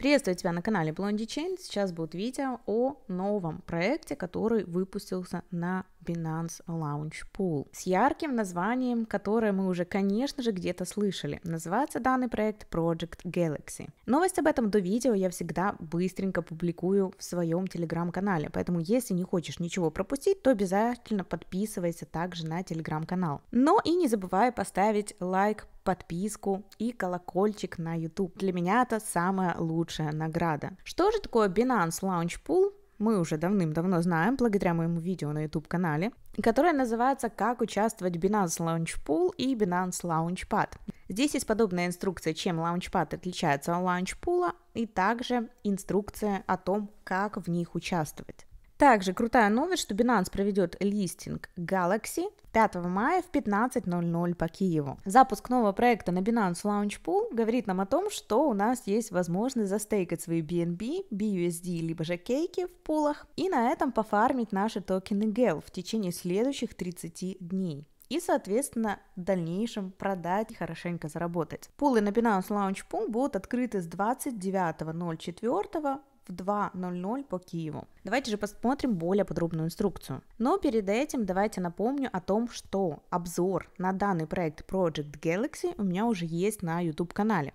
Приветствую тебя на канале Blondie Chain. Сейчас будет видео о новом проекте, который выпустился на Binance Launch Pool с ярким названием, которое мы уже, конечно же, где-то слышали. Называется данный проект Project Galaxy. Новость об этом до видео я всегда быстренько публикую в своем телеграм-канале, поэтому если не хочешь ничего пропустить, то обязательно подписывайся также на телеграм-канал. Но и не забывай поставить лайк подписку и колокольчик на YouTube. Для меня это самая лучшая награда. Что же такое Binance Launch Pool? мы уже давным-давно знаем, благодаря моему видео на YouTube-канале, которое называется «Как участвовать в Binance Launch Pool и Binance Launchpad». Здесь есть подобная инструкция, чем Launchpad отличается от Launchpool, и также инструкция о том, как в них участвовать. Также крутая новость, что Binance проведет листинг Galaxy 5 мая в 15.00 по Киеву. Запуск нового проекта на Binance Launch Pool говорит нам о том, что у нас есть возможность застейкать свои BNB, BUSD, либо же кейки в пулах, и на этом пофармить наши токены GEL в течение следующих 30 дней и, соответственно, в дальнейшем продать и хорошенько заработать. Пулы на Binance Launch Pool будут открыты с 29.04 2.00 по Киеву. Давайте же посмотрим более подробную инструкцию. Но перед этим давайте напомню о том, что обзор на данный проект Project Galaxy у меня уже есть на YouTube канале.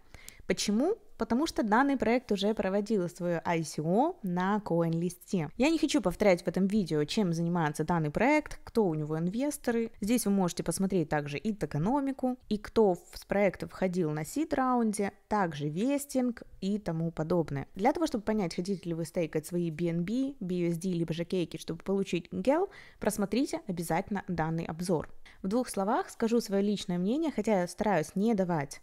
Почему? потому что данный проект уже проводил свое ICO на CoinListе. Я не хочу повторять в этом видео, чем занимается данный проект, кто у него инвесторы. Здесь вы можете посмотреть также и экономику, и кто с проекта входил на сид-раунде, также вестинг и тому подобное. Для того, чтобы понять, хотите ли вы стейкать свои BNB, BUSD, либо же кейки, чтобы получить Gel, просмотрите обязательно данный обзор. В двух словах скажу свое личное мнение, хотя я стараюсь не давать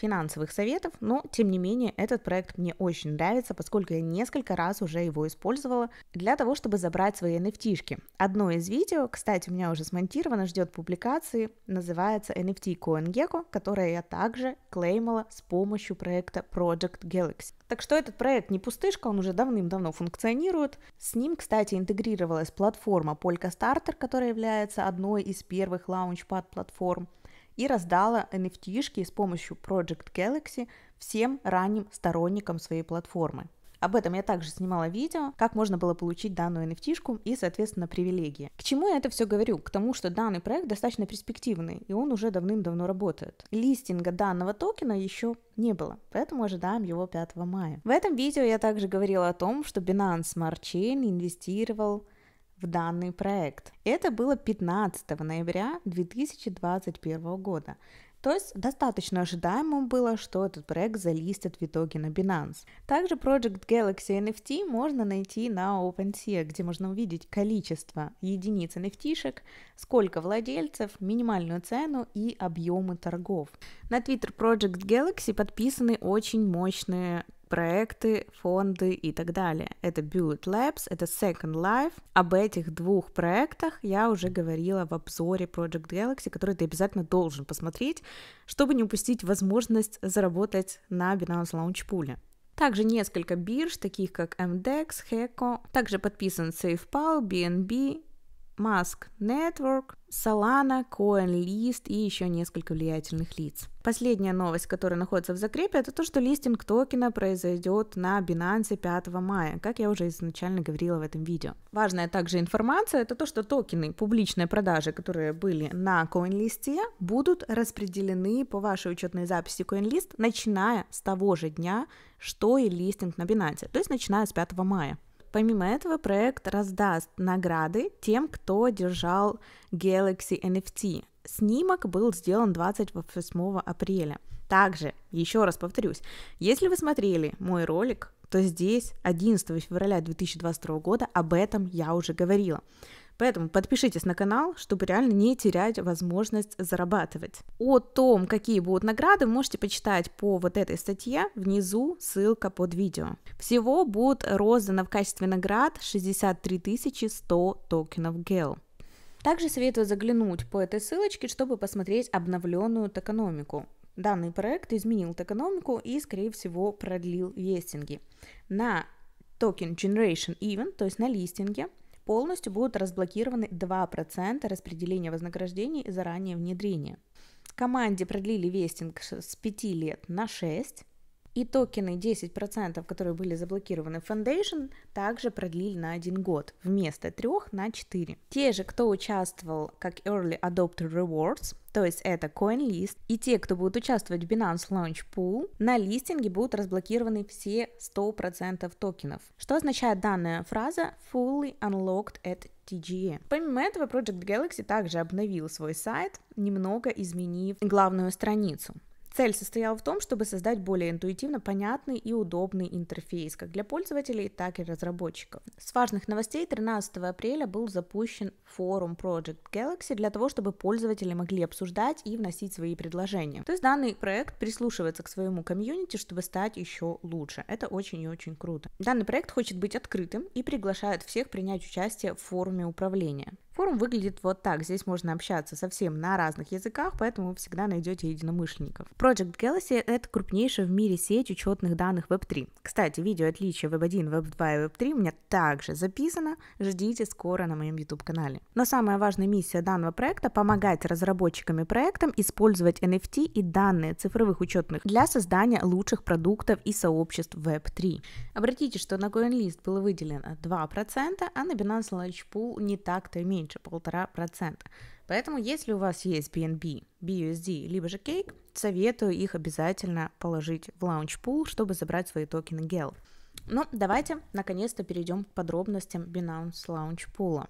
финансовых советов, но тем не менее этот проект мне очень нравится, поскольку я несколько раз уже его использовала для того, чтобы забрать свои NFT. -шки. Одно из видео, кстати, у меня уже смонтировано, ждет публикации, называется NFT CoinGecko, которое я также клеймала с помощью проекта Project Galaxy. Так что этот проект не пустышка, он уже давным-давно функционирует. С ним, кстати, интегрировалась платформа Polka Starter, которая является одной из первых лаунчпад платформ и раздала nft с помощью Project Galaxy всем ранним сторонникам своей платформы. Об этом я также снимала видео, как можно было получить данную nft и, соответственно, привилегии. К чему я это все говорю? К тому, что данный проект достаточно перспективный, и он уже давным-давно работает. Листинга данного токена еще не было, поэтому ожидаем его 5 мая. В этом видео я также говорила о том, что Binance Smart Chain инвестировал в данный проект. Это было 15 ноября 2021 года. То есть достаточно ожидаемо было, что этот проект залистит в итоге на Binance. Также Project Galaxy NFT можно найти на OpenSea, где можно увидеть количество единиц NFT, сколько владельцев, минимальную цену и объемы торгов. На Twitter Project Galaxy подписаны очень мощные проекты, фонды и так далее. Это Build Labs, это Second Life. Об этих двух проектах я уже говорила в обзоре Project Galaxy, который ты обязательно должен посмотреть, чтобы не упустить возможность заработать на Binance Launch Pool. Также несколько бирж, таких как MDEX, HECO, также подписан SafePal, BNB Маск Network, Solana, CoinList и еще несколько влиятельных лиц. Последняя новость, которая находится в закрепе, это то, что листинг токена произойдет на Binance 5 мая, как я уже изначально говорила в этом видео. Важная также информация, это то, что токены публичной продажи, которые были на CoinList, будут распределены по вашей учетной записи CoinList, начиная с того же дня, что и листинг на Binance, то есть начиная с 5 мая. Помимо этого, проект раздаст награды тем, кто держал Galaxy NFT. Снимок был сделан 28 апреля. Также, еще раз повторюсь, если вы смотрели мой ролик, то здесь 11 февраля 2022 года об этом я уже говорила. Поэтому подпишитесь на канал, чтобы реально не терять возможность зарабатывать. О том, какие будут награды, можете почитать по вот этой статье. Внизу ссылка под видео. Всего будет роздано в качестве наград 63 100 токенов GEL. Также советую заглянуть по этой ссылочке, чтобы посмотреть обновленную токономику. Данный проект изменил токономику и, скорее всего, продлил вестинги. На Token Generation Event, то есть на листинге, полностью будут разблокированы 2% распределения вознаграждений за раннее внедрение. Команде продлили вестинг с 5 лет на 6. И токены 10%, которые были заблокированы в Foundation, также продлили на один год, вместо трех на 4. Те же, кто участвовал как Early Adopter Rewards, то есть это CoinList, и те, кто будут участвовать в Binance Launch Pool, на листинге будут разблокированы все 100% токенов. Что означает данная фраза «fully unlocked at TGE. Помимо этого, Project Galaxy также обновил свой сайт, немного изменив главную страницу. Цель состояла в том, чтобы создать более интуитивно понятный и удобный интерфейс как для пользователей, так и разработчиков. С важных новостей 13 апреля был запущен форум Project Galaxy для того, чтобы пользователи могли обсуждать и вносить свои предложения. То есть данный проект прислушивается к своему комьюнити, чтобы стать еще лучше. Это очень и очень круто. Данный проект хочет быть открытым и приглашает всех принять участие в форуме управления форум выглядит вот так. Здесь можно общаться совсем на разных языках, поэтому вы всегда найдете единомышленников. Project Galaxy — это крупнейшая в мире сеть учетных данных Web3. Кстати, видео отличия Web1, Web2 и Web3 у меня также записано. Ждите скоро на моем YouTube-канале. Но самая важная миссия данного проекта — помогать разработчикам и проектам использовать NFT и данные цифровых учетных для создания лучших продуктов и сообществ Web3. Обратите, что на CoinList было выделено 2%, а на Binance Launch Pool не так-то и меньше меньше 1,5%. Поэтому, если у вас есть BNB, BUSD, либо же Cake, советую их обязательно положить в лаунч-пул, чтобы забрать свои токены GEL. Но ну, давайте, наконец-то, перейдем к подробностям Binance Launch пула.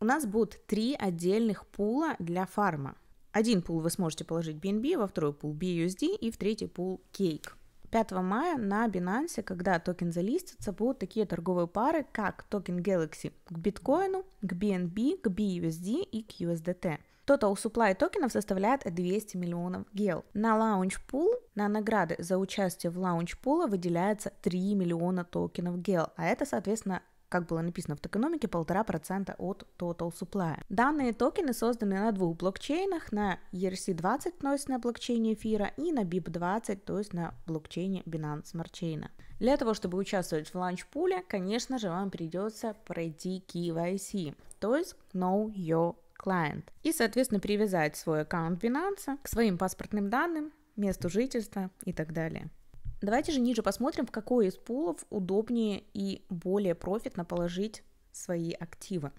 У нас будут три отдельных пула для фарма. Один пул вы сможете положить BNB, во второй пул BUSD и в третий пул Cake. 5 мая на Binance, когда токен залистится, будут такие торговые пары, как токен Galaxy к биткоину, к BNB, к BUSD и к USDT. Total supply токенов составляет 200 миллионов гел. На лаунч-пул, на награды за участие в лаунч-пула выделяется 3 миллиона токенов гел, а это, соответственно, как было написано в токеномике, 1,5% от total supply. Данные токены созданы на двух блокчейнах, на ERC20, то есть на блокчейне эфира, и на BIP20, то есть на блокчейне Binance Smart Chain. Для того, чтобы участвовать в ланч-пуле, конечно же, вам придется пройти KYC, то есть Know Your Client, и, соответственно, привязать свой аккаунт Binance к своим паспортным данным, месту жительства и так далее. Давайте же ниже посмотрим, в какой из пулов удобнее и более профитно положить свои активы.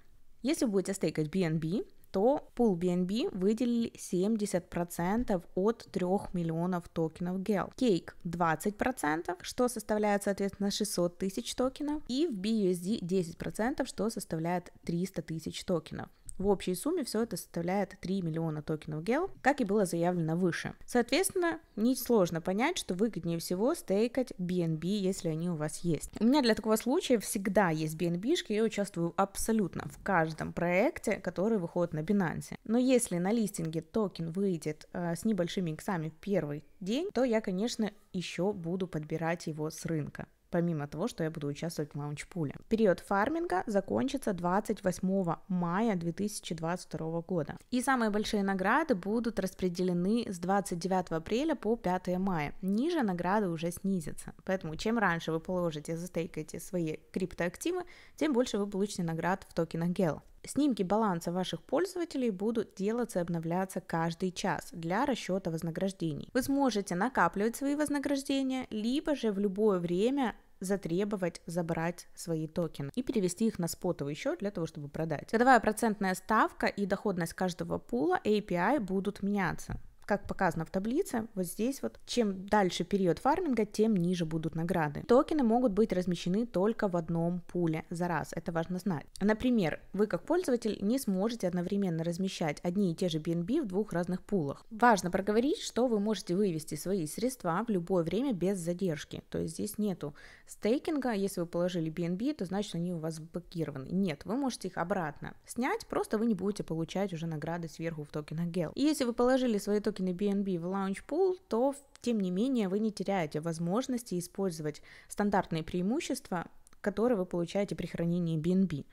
Если вы будете стейкать BNB, то пул BNB выделили 70% от 3 миллионов токенов GEL. Cake 20%, что составляет, соответственно, 600 тысяч токенов. И в BUSD 10%, что составляет 300 тысяч токенов. В общей сумме все это составляет 3 миллиона токенов GEL, как и было заявлено выше. Соответственно, несложно понять, что выгоднее всего стейкать BNB, если они у вас есть. У меня для такого случая всегда есть BNB, я участвую абсолютно в каждом проекте, который выходит на Binance. Но если на листинге токен выйдет э, с небольшими иксами в первый день, то я, конечно, еще буду подбирать его с рынка помимо того, что я буду участвовать в лаунчпуле. Период фарминга закончится 28 мая 2022 года. И самые большие награды будут распределены с 29 апреля по 5 мая. Ниже награды уже снизятся. Поэтому чем раньше вы положите, и застейкаете свои криптоактивы, тем больше вы получите наград в токенах GEL. Снимки баланса ваших пользователей будут делаться и обновляться каждый час для расчета вознаграждений. Вы сможете накапливать свои вознаграждения, либо же в любое время затребовать забрать свои токены и перевести их на спотовый счет для того, чтобы продать. Годовая процентная ставка и доходность каждого пула API будут меняться как показано в таблице, вот здесь вот, чем дальше период фарминга, тем ниже будут награды. Токены могут быть размещены только в одном пуле за раз, это важно знать. Например, вы как пользователь не сможете одновременно размещать одни и те же BNB в двух разных пулах. Важно проговорить, что вы можете вывести свои средства в любое время без задержки, то есть здесь нету стейкинга, если вы положили BNB, то значит они у вас блокированы. Нет, вы можете их обратно снять, просто вы не будете получать уже награды сверху в токенах GEL. И если вы положили свои токены купленный BNB в Launch Pool, то тем не менее вы не теряете возможности использовать стандартные преимущества, которые вы получаете при хранении BNB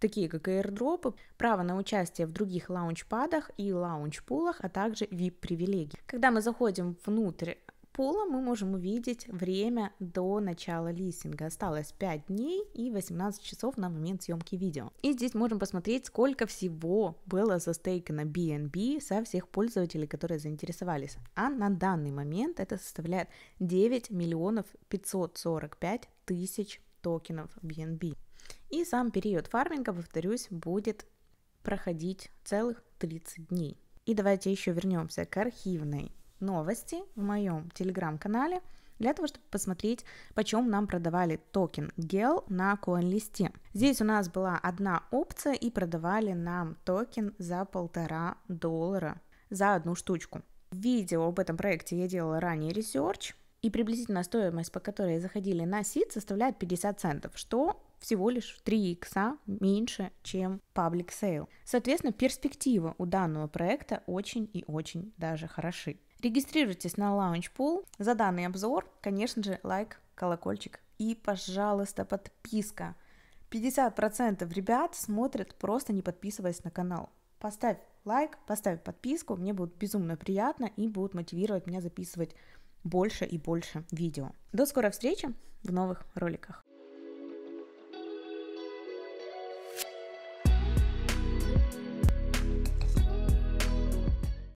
такие как airdropы, право на участие в других лаунчпадах и лаунчпулах, а также VIP-привилегии. Когда мы заходим внутрь пула мы можем увидеть время до начала листинга. Осталось 5 дней и 18 часов на момент съемки видео. И здесь можем посмотреть, сколько всего было застейкано BNB со всех пользователей, которые заинтересовались. А на данный момент это составляет 9 миллионов 545 тысяч токенов BNB. И сам период фарминга, повторюсь, будет проходить целых 30 дней. И давайте еще вернемся к архивной новости в моем телеграм-канале для того, чтобы посмотреть, почем нам продавали токен GEL на листе. Здесь у нас была одна опция и продавали нам токен за полтора доллара за одну штучку. В Видео об этом проекте я делала ранее ресерч, и приблизительно стоимость, по которой заходили на сид, составляет 50 центов, что всего лишь в 3 икса меньше, чем паблик сейл. Соответственно, перспектива у данного проекта очень и очень даже хороши. Регистрируйтесь на Lounge За данный обзор, конечно же, лайк, колокольчик и, пожалуйста, подписка. 50% ребят смотрят, просто не подписываясь на канал. Поставь лайк, поставь подписку, мне будет безумно приятно и будут мотивировать меня записывать больше и больше видео. До скорой встречи в новых роликах.